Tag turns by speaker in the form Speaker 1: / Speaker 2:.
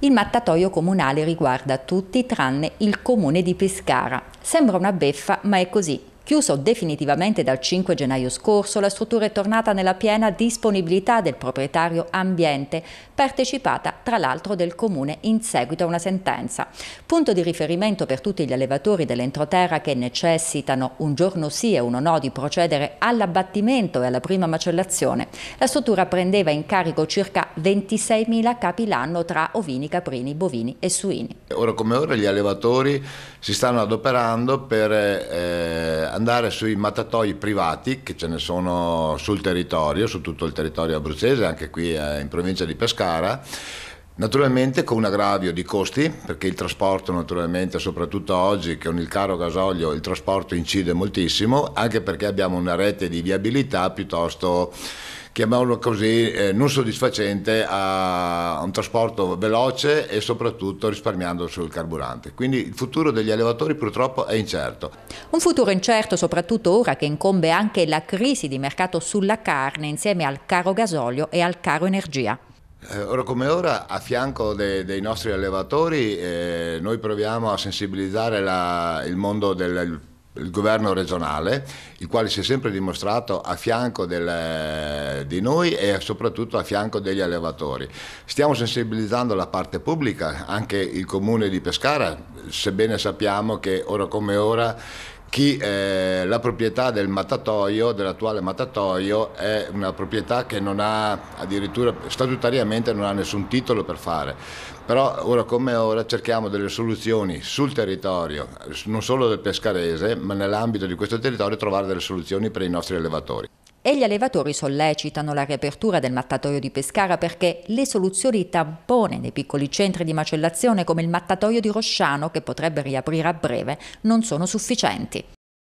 Speaker 1: Il mattatoio comunale riguarda tutti tranne il comune di Pescara. Sembra una beffa, ma è così. Chiuso definitivamente dal 5 gennaio scorso, la struttura è tornata nella piena disponibilità del proprietario ambiente, partecipata tra l'altro del Comune in seguito a una sentenza. Punto di riferimento per tutti gli allevatori dell'entroterra che necessitano un giorno sì e uno no di procedere all'abbattimento e alla prima macellazione. La struttura prendeva in carico circa 26.000 capi l'anno tra ovini, caprini, bovini e suini.
Speaker 2: Ora come ora gli allevatori si stanno adoperando per eh, andare sui matatoi privati, che ce ne sono sul territorio, su tutto il territorio abruzzese, anche qui eh, in provincia di Pescara. Naturalmente con un aggravio di costi, perché il trasporto naturalmente, soprattutto oggi con il caro gasolio, il trasporto incide moltissimo, anche perché abbiamo una rete di viabilità piuttosto chiamiamolo così, eh, non soddisfacente a, un trasporto veloce e soprattutto risparmiando sul carburante. Quindi il futuro degli allevatori purtroppo è incerto.
Speaker 1: Un futuro incerto soprattutto ora che incombe anche la crisi di mercato sulla carne insieme al caro gasolio e al caro energia.
Speaker 2: Eh, ora come ora, a fianco dei, dei nostri allevatori, eh, noi proviamo a sensibilizzare la, il mondo del il governo regionale, il quale si è sempre dimostrato a fianco del, di noi e soprattutto a fianco degli allevatori. Stiamo sensibilizzando la parte pubblica, anche il comune di Pescara, sebbene sappiamo che ora come ora chi eh, la proprietà del mattatoio, dell'attuale mattatoio, è una proprietà che non ha addirittura statutariamente non ha nessun titolo per fare. Però ora come ora cerchiamo delle soluzioni sul territorio, non solo del pescarese, ma nell'ambito di questo territorio trovare delle soluzioni per i nostri allevatori
Speaker 1: e gli allevatori sollecitano la riapertura del mattatoio di Pescara perché le soluzioni tampone nei piccoli centri di macellazione come il mattatoio di Rosciano, che potrebbe riaprire a breve, non sono sufficienti.